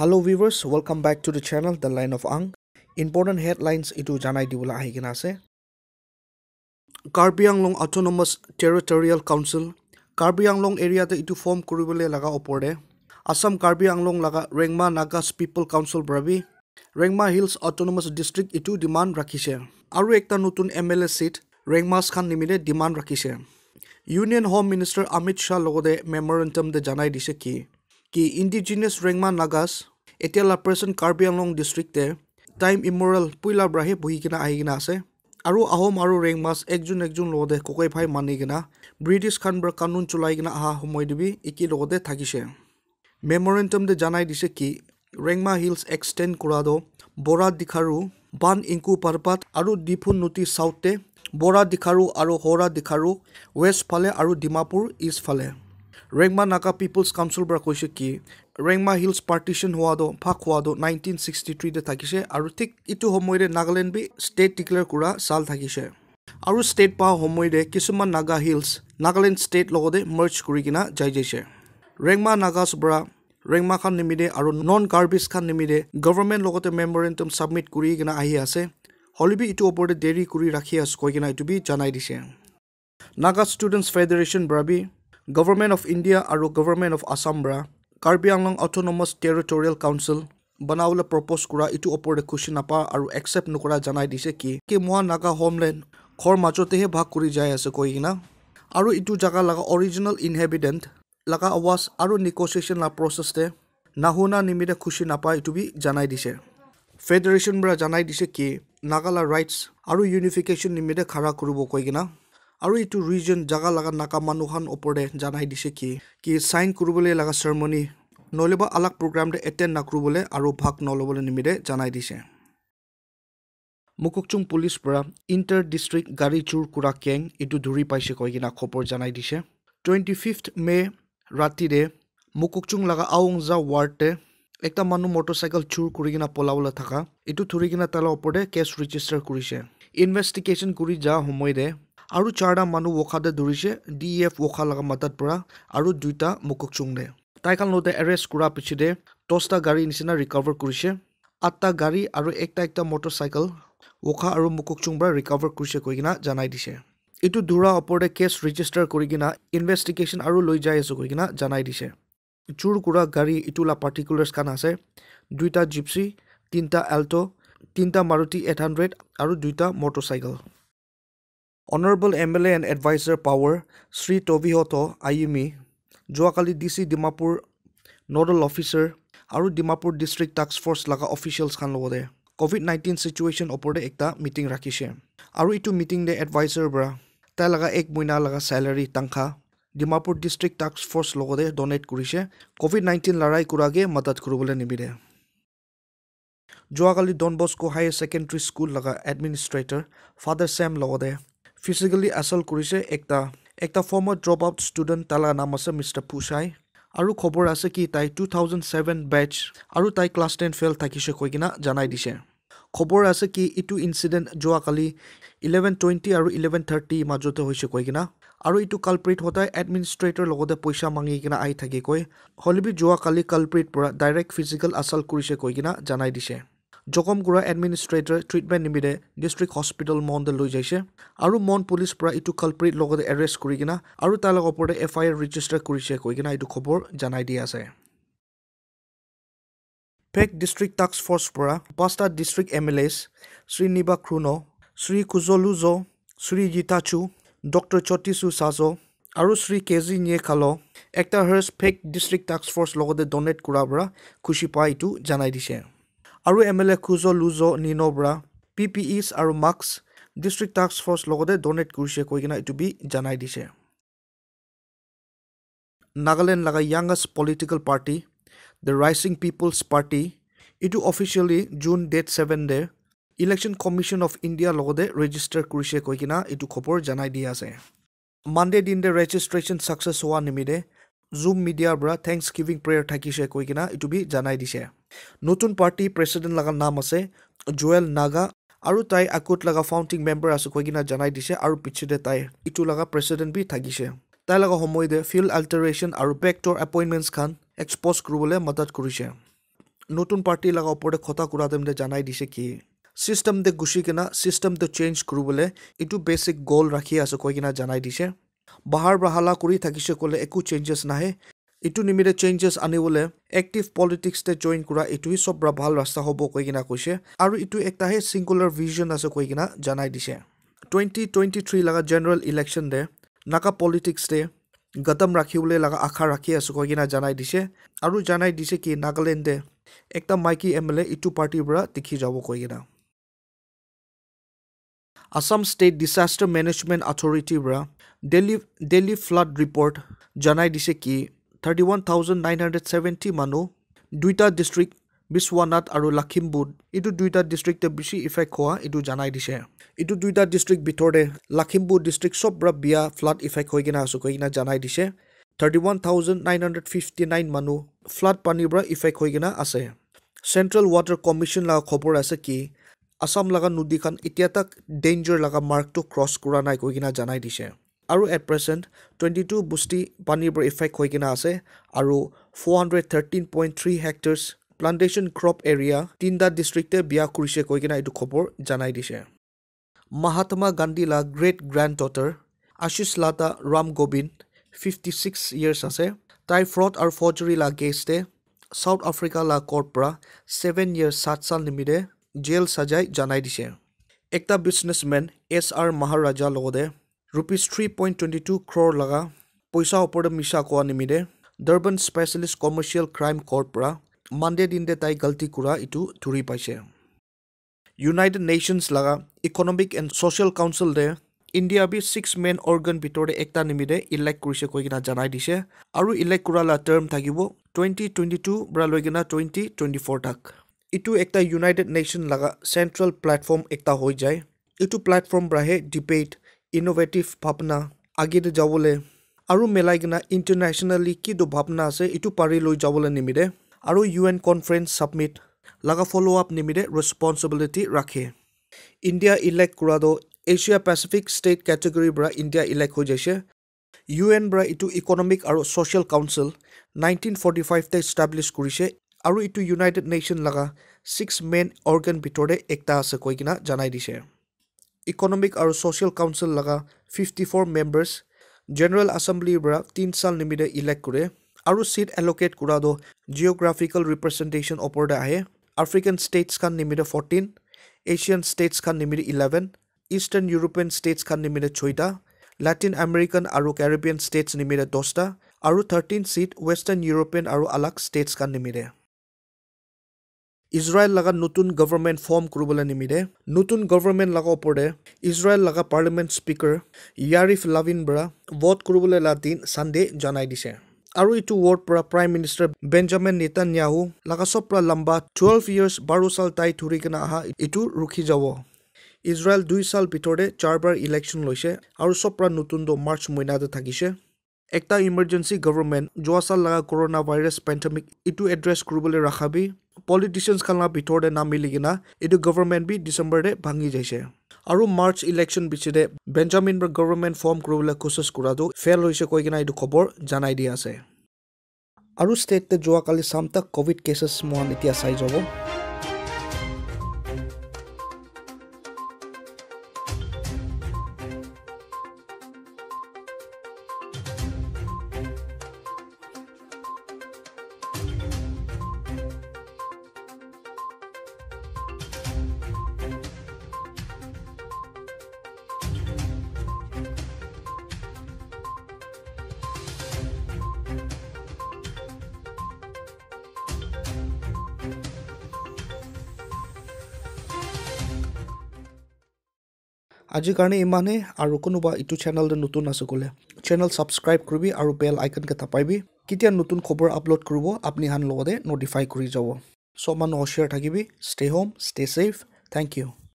hello' viewers welcome back to the channel the line of আং important headlines এইটো জনাই দিবলৈ আহি কিনে আছে Karbi Anglong autonomous territorial council Karbi Anglong এৰিয়াতে এইটো ফৰ্ম কৰিবলৈ লগা ওপৰতে আছাম কাৰ্বি আংলং লগা ৰেংমা নাগাজ পিপল কাউঞ্চিল ব্ৰাবি ৰেংমা হিলছ অট'নমাছ ডিষ্ট্ৰিক্ট এইটো ডিমাণ্ড ৰাখিছে আৰু এটা নতুন M L A seat Rengmas খান নিমিলে ডিমাণ্ড ৰাখিছে union home minister Amit Shah লগতে মেমৰেণ্টমতে জনাই দিছে কি কি ইণ্ডিজিনিয়াছ ৰেংমা নাগাছ এতিয়া লাপ্ৰেচন কাৰ্বি আংলং ডিষ্ট্ৰিক্টে টাইম ইমৰেল পুইলাব্ৰাহে বহি কিনে আহি কিনে আছে আৰু আহোম আৰু ৰেংমাজ একজন একজন লগতে ককাই ভাই মানি কিনে ব্ৰিটিছ খানবোৰ কানুন চলাই কিনে অহা সময় সময়দেৱী একে লগতে থাকিছে মেমৰেণ্টমতে জনাই দিছে কি ৰেংমা হিলছ এক্সটেণ্ড কৰাডো বৰা দিখাৰু বান ইংকু পাৰপাত আৰু ডিফু নদী চাউথে বৰা দিখাৰু আৰু হৌৰা দিখাৰু ফালে আৰু ডিমাপুৰ ইষ্ট ফালে ৰেংমা নাকা পিপুলছ কাউঞ্চিলৰ পৰা কৈছে কি ৰেংমা হিলছ পাৰ্টিশ্যন হোৱাটো ফাক হোৱাটো নাইনটিন ছিক্সটি থ্ৰীতে থাকিছে আৰু ঠিক ইটো সময়ৰে নাগালেণ্ড বি ষ্টেট ডিক্লেয়াৰ কৰা চাল থাকিছে আৰু ষ্টেট পোৱা সময়ৰে কিছুমান নাগা হিলছ নাগালেণ্ড ষ্টেট লগতে মাৰ্জ কৰি কিনা যাই যাইছে ৰেংমা নাগাছ বৰা ৰেংমা খান নিমিদে আৰু নন কাৰ্বিজ খান নিমিতে গভৰ্ণমেণ্ট লগতে মেম'ৰেণ্ডম ছাবমিট কৰি কিনা আহি আছে হ'লে বি ইটো ওপৰতে দেৰি কৰি ৰাখি আছে কৈ কিনা এইটো বি জনাই দিছে নাগা ষ্টুডেণ্টছ ফেডাৰেশ্যন বি গভৰ্ণমেণ্ট অফ ইণ্ডিয়া আৰু গভৰ্ণমেণ্ট অফ আছাম বৰা Karbi Anglong autonomous territorial council বনাবলৈ প্ৰপ'জ কৰা এইটো ওপৰতে খুচি নাপাওঁ আৰু একচেপ্ট নকৰা জনাই দিছে কি কি মহা নাগা হোমলেণ্ড ঘৰ মাজতেহে ভাগ কৰি যাই আছে কৈ কিনা আৰু ইটো জেগা লগা অৰিজিনেল ইনহেবিডেণ্ট লগা আৱাজ আৰু নিগচিয়েশ্যন প্ৰচেছতে নাহুনা নিমিতে খুচি নাপায় এইটো বি জনাই দিছে ফেডাৰেশ্যনবোৰে জনাই দিছে কি নাগালা ৰাইটছ আৰু ইউনিফিকেশ্যন নিমিতে খাৰা কৰিব কৈ কিনা আৰু এইটো ৰিজন জাগা লগা নাকা মানুহখন ওপৰতে জনাই দিছে কি কি চাইন কৰিবলৈ লগা চেৰমনি নহ'লে বা আলাগ প্ৰগ্ৰামতে এটেণ্ড নাকৰিবলৈ আৰু ভাগ নল'বলৈ নিমিৰে জনাই দিছে মুকুকচুং পুলিচৰ পৰা ইণ্টাৰ ডিষ্ট্ৰিক্ট গাড়ী চোৰ কুৰা কেং এইটো ধৰি পাইছে কৈ কিনা খবৰ জনাই দিছে টুৱেণ্টি ফিফ্থ মে ৰাতিৰে মুকুকচুং লগা আৱংজা ৱাৰ্ডতে এটা মানুহ মটৰচাইকেল চোৰ কৰি কিনে পলাবলৈ থকা এইটো ধৰি কিনে তাৰ ওপৰতে কেছ ৰেজিষ্টাৰ কৰিছে ইনভেষ্টিগেশ্যন কৰি যোৱা সময়তে আৰু চাৰটা মানুহ ৱখাদে ধৰিছে ডি এফ ৱখা লগা মাতাত পৰা আৰু দুইটা মুকুক চুংদে তাইকাল নদী এৰেষ্ট কৰাৰ পিছতে দহটা গাড়ী নিচিনা ৰিকভাৰ কৰিছে আঠটা গাড়ী আৰু একটা একটা চাইকেল ৱখা আৰু মুকুক চুং পৰা ৰিকভাৰ কৰিছে কৈ কিনা জনাই দিছে এইটো দূৰা ওপৰতে কেছ ৰেজিষ্টাৰ কৰি কিনা ইনভেষ্টিগেশ্যন আৰু লৈ যাই আছে কৈ কিনে জনাই দিছে চোৰ কৰা গাড়ী ইটোলা পাৰ্টিকুলাৰ স্কান আছে দুইটা জিপচি তিনিটা এল্ট' তিনিটা মাৰুতি এইট হাণ্ড্ৰেড আৰু দুইটা motorcycle honourable M L A and adviser power Shri টবিহত আইমি যোৱাকালি D C Dimapur nodal officer আৰু ডিমাপুৰ ডিষ্ট্ৰিক্ট টাস্ক ফৰ্চ লগা অফিচিয়েলছ খান লগতে ক'ভিড নাইণ্টিন চিটুৱেশ্যন ওপৰতে এটা মিটিং ৰাখিছে আৰু এইটো মিটিং দে এডভাইজাৰ পৰা তাই লগা এক মহিনা লগা চেলাৰী তাংখা ডিমাপুৰ ডিষ্ট্ৰিক্ট টাস্ক ফৰ্চ লগতে ডনেট কৰিছে ক'ভিড নাইণ্টিন লৰাই কুৰাগে মদত কৰিবলৈ নিবিদে যোৱাকালি Don Bosco higher secondary school লগা এডমিনিষ্ট্ৰেটৰ ফাদাৰ ছেম লগতে ফিজিকেলি এছল্ট কৰিছে একটা একটা ফৰ্মৰ ড্ৰপ আউট ষ্টুডেণ্ট তালা নাম আছে মিষ্টাৰ পুছাই আৰু খবৰ আছে কি তাই টু থাউজেণ্ড ছেভেন বেটছ আৰু তাই ক্লাছ টেন ফেইল থাকিছে কৈ কিনা জনাই দিছে খবৰ আছে কি ইটো ইনচিডেণ্ট যোৱাকালি ইলেভেন টুৱেণ্টি আৰু ইলেভেন থাৰ্টিৰ মাজতে হৈছে কৈ কিনা আৰু ইটো কালপ্ৰিট সদায় এডমিনিষ্ট্ৰেটৰ লগতে পইচা মাঙি কিনে আহি থাকি কৈ হলিবি যোৱাকালি কালপ্ৰিটৰ পৰা ডাইৰেক্ট ফিজিকেল আচাল কৰিছে কৈ কিনা জনাই দিছে জগমগুড়া এডমিনিষ্ট্ৰেটৰ ট্ৰিটমেণ্ট নিমিত্তে ডিষ্ট্ৰিক্ট হস্পিটেল মনলৈ লৈ যাইছে আৰু মন পুলিচ পৰা ইটো কালপ্ৰিট লগতে এৰেষ্ট কৰি কিনা আৰু তাৰ লগৰ ওপৰতে এফ আই আৰ ৰেজিষ্টাৰ কৰিছে কৈ কিনা এইটো খবৰ জনাই দিয়া আছে ফেক ডিষ্ট্ৰিক্ট টাস্ক ফ'ৰ্চ পৰা পাঁচটা ডিষ্ট্ৰিক্ট এম এল এছ নিবা খ্ৰুন শ্ৰী কুজলুজ শ্ৰী গীতাচু ডক্টৰ চতীশু চাজ আৰু শ্ৰী কে জি নিয়ে নিয়েখাল একটা হৰ্ছ ফেক ডিষ্ট্ৰিক্ট টাস্ক ফৰ্চ লগতে ডনেট কৰাৰ পৰা খুচি পোৱা এইটো জনাই দিছে আৰু এম এল এ খুজ লুজ নিন পি পি ইচ আৰু মাস্ক ডিষ্ট্ৰিক্ট টাস্ক ফৰ্চ লগতে ডনেট কৰিছে কৈ কিনে এইটো বি জনাই দিছে নাগালেণ্ড লগা youngest political party the rising peoples party ইটো officially June date seven day election commission of ইণ্ডিয়াৰ লগতে ৰেজিষ্টাৰ কৰিছে কৈ কিনা এইটো খবৰ জনাই দিয়া আছে মানডে দিন দে ৰেজিষ্ট্ৰেশ্যন ছাকচেছ হোৱা নিমিতে জুম মিডিয়াৰ পৰা থেংকছ গিভিং প্ৰেয়াৰ থাকিছে কৈ কিনে এইটো বি জনাই দিছে নতুন পাৰ্টি প্ৰেচিডেণ্ট লগা নাম আছে জুৱেল নাগা আৰু তাই আকৌত লগা ফাউণ্ডিং মেম্বাৰ আছে কৈ কিনা জনাই দিছে আৰু পিছতে তাই ইটো লগা প্ৰেচিডেণ্ট বি থাকিছে তাই লগা সময়তে ফিল্ড আল্টাৰেশ্যন আৰু পেক্টৰ এপইণ্টমেণ্টছ খান এক্সপ'জ কৰিবলৈ মদত কৰিছে নতুন পাৰ্টি লগা ওপৰতে খতা কৰা তেন্তে জনাই দিছে কি ছিষ্টেম দে গুচি কিনা ছিষ্টেম দে চেঞ্জ কৰিবলৈ ইটো বেচিক গ'ল ৰাখি আছে কৈ কিনা জনাই দিছে বাহাৰ বাহালা কৰি থাকিছে ক'লে একো চেঞ্জেছ নাহে ইটো নিমিৰে চেঞ্জেছ আনিবলৈ এক্টিভ পলিটিক্সতে জইন কৰা এইটোৱে চব ভাল ৰাস্তা হ'ব কৈ কিনা কৈছে আৰু এইটো এটাহে ছিংগুলাৰ ভিজন আছে কৈ কিনা জনাই দিছে টুৱেণ্টি টুৱেণ্টি থ্ৰী লগা জেনেৰেল ইলেকশ্যন দে নাকা ডে গদম ৰাখিবলৈ লগা আশা ৰাখি আছো কৈ কিনা জনাই দিছে আৰু জনাই দিছে কি নাগালেণ্ডে একটা মাইকী এম এল এ ইটো পাৰ্টীৰ পৰা দেখি যাব কৈ কিনা আছাম ষ্টেট ডিচাষ্টাৰ মেনেজমেণ্ট অথৰিটিৰ পৰা দেলহি দেলহি ফ্লাড ৰিপৰ্ট জনাই দিছে কি thirty one thousand nine hundred seventy মানুহ দুইটা ডিষ্ট্ৰিক্ট বিশ্বনাথ আৰু লাখিমপুৰ এইটো দুইটা ডিষ্ট্ৰিক্টে বেছি ইফেক্ট হোৱা এইটো জনাই দিছে এইটো দুইটা ডিষ্ট্ৰিক্ট ভিতৰতে লাখিমপুৰ ডিষ্ট্ৰিক্ট চব পৰা বিয়া ফ্লাড ইফেক্ট হৈ কিনে আছোঁ কৈ কিনে জনাই দিছে thirty one thousand nine hundred fifty nine মানুহ ফ্লাড পানীৰ পৰা ইফেক্ট হৈ কিনে আছে চেণ্ট্ৰেল ৱাটাৰ কমিশ্যন লগা খবৰ আছে কি আসাম লগা নদী এতিয়া তাক ডেঞ্জাৰ লগা মাৰ্কটো ক্ৰছ কৰা নাই কৈ কিনা জনাই দিছে আৰু এট প্ৰেজেণ্ট টুৱেণ্টি টু বুষ্টি পানীৰ ইফেক্ট হৈ কিনে আছে আৰু four hundred thirteen point three hectares plantation crop area তিনিটা ডিষ্ট্ৰিক্টে বিয়া কৰিছে কৈ কিনে এইটো খবৰ জনাই দিছে মহাত্মা গান্ধী লা great grand daughter Ashish Lata Ram Gobind fifty six years আছে টাই ফ্ৰড আৰু ফৰ্জৰী লা গেষ্টে ছাউথ আফ্ৰিকা লা ক'ৰ্ট পৰা ছেভেন ইয়েৰ্ছ সাত চাল নিমিৰে জেল সাজাই জানাই দিছে একটা বিজনেসমেন এছ আৰ মহাৰাজা লগতে rupees three point twenty two crore লগা পইচা ওপৰত মিছা কোৱা নিমিতে Durban specialist commercial crime court পৰা মানডে দিনডে তাই গাল্টি কৰা ইটো ধৰি পাইছে ইউনাইটেড নেশ্যনছ লগা ইকনমিক এণ্ড ছ'চিয়েল কাউঞ্চিলে ইণ্ডিয়া বি ছিক্স মেইন অৰ্গেন ভিতৰতে একটা নিমিতে ইলেক্ট কৰিছে কৈ কিনা জনাই দিছে আৰু ইলেক্ট কৰালা টৰ্ম থাকিব টুৱেণ্টি টুৱেণ্টি টু বা লৈ কিনে টুৱেণ্টি টুৱেণ্টি ফ'ৰ তাক ইটো এটা ইউনাইটেড নেশ্যন লগা চেণ্ট্ৰেল প্লেটফৰ্ম এটা হৈ যায় ইটো প্লেটফৰ্ম পৰাহে ডিবেট ইনোভেটিভ ভাৱনা আগিত যাবলৈ আৰু মেলাই কিনা ইণ্টাৰনেশ্যনেলি কিটো ভাৱনা আছে ইটো পাৰি লৈ যাবলৈ নিমিৰে আৰু ইউ এন কনফাৰেঞ্চ ছাবমিট লগা ফ'ল' আপ নিমিৰে ৰেছপনচিবিলিটি ৰাখে ইণ্ডিয়া ইলেক্ট কৰাটো এছিয়া পেচিফিক ষ্টেট কেটেগৰীৰ পৰা ইণ্ডিয়া ইলেক্ট হৈ যাইছে ইউ এন পৰা ইটো ইকনমিক আৰু ছ'চিয়েল কাউন্সিল নাইনটিন ফৰ্টি ফাইভতে ইষ্টাব্লিছ কৰিছে আৰু এইটো ইউনাইটেড নেশ্যন লগা ছিক্স মেইন অৰ্গেন ভিতৰতে একতা আছে কৈ কিনে জনাই দিছে ইকনমিক আৰু ছ'চিয়েল কাউঞ্চিল লগা ফিফটি ফ'ৰ মেম্বাৰ্ছ জেনেৰেল এছেম্বলিৰ পৰা তিনি চাল নিমিতে ইলেক্ট কৰে আৰু ছিট এলোকেট কৰাটো জিঅ'গ্ৰাফিকেল ৰিপ্ৰেজেণ্টেশ্যন ওপৰতে আহে আফ্ৰিকান ষ্টেটছ খান নিমিতে ফৰ্টিন এছিয়ান ষ্টেটছ খান নিমিতে ইলেভেন ইষ্টাৰ্ণ ইউৰোপিয়ান ষ্টেটছ খান নিমিতে ছয়টা লেটিন আমেৰিকান আৰু কেৰিবিয়ান ষ্টেটছ নিমিতে দহটা আৰু থাৰ্টিন ছিট ৱেষ্টাৰ্ণ ইউৰোপিয়ান আৰু আলাক ষ্টেটছ খান নিমিৰে ইজৰাইল লগা নতুন গভৰ্ণমেণ্ট ফৰ্ম কৰিবলৈ নিমিৰে নতুন গভৰ্ণমেণ্ট লগা ওপৰে ইজৰাইল লগা পাৰ্লিমেণ্ট স্পীকাৰ য়াৰিফ লাভিন বৰা ভোট কৰিবলৈ লা চানডে জনাই দিছে আৰু ইটো ৱৰ্ড পৰা প্ৰাইম মিনিষ্টাৰ বেঞ্জামিন নেতান লগা চব পৰা লম্বা টুৱেলভ ইয়েৰ্ছ বাৰ চাল তাই ধৰি কিনে অহা ইটো ৰখি যাব ইজৰাইল দুই চাল ভিতৰতে চাৰবাৰ ইলেকশ্যন লৈছে আৰু চব পৰা নতুনটো মাৰ্চ মহিনাতে থাকিছে একটা ইমাৰ্জেঞ্চি গভৰ্ণমেণ্ট যোৱা চাল লগা কৰোণা ভাইৰাছ পেণ্ডামিক ইটো এড্ৰেছ কৰিবলৈ ৰখাবি পলিটিচিয়ানছ খালা ভিতৰতে নাম মিলি কিনা এইটো গভৰ্ণমেণ্ট বি ডিচেম্বৰতে ভাঙি যাইছে আৰু মাৰ্চ ইলেকশ্যন পিছতে বেঞ্জামিন বা গভৰ্ণমেণ্ট ফৰ্ম কৰিবলৈ কোচেছ কৰাটো ফেইল হৈছে কৈ কিনা এইটো খবৰ জনাই দিয়া আছে আৰু ষ্টেটে যোৱাকালি চাম তাক কভিড কেচেছ মৰাণ এতিয়া চাই যাব আজিৰ কাৰণে ইমানেই আৰু কোনোবা ইটো চেনেলত নতুন আছে ক'লে চেনেল ছাবস্ক্ৰাইব কৰিবি আৰু বেল আইকনকেইটা পাবি কেতিয়া নতুন খবৰ আপলোড কৰিব আপুনি আন লগতে নটিফাই কৰি যাব চব মানুহ অচিয়াৰ থাকিবি stay home stay safe thank U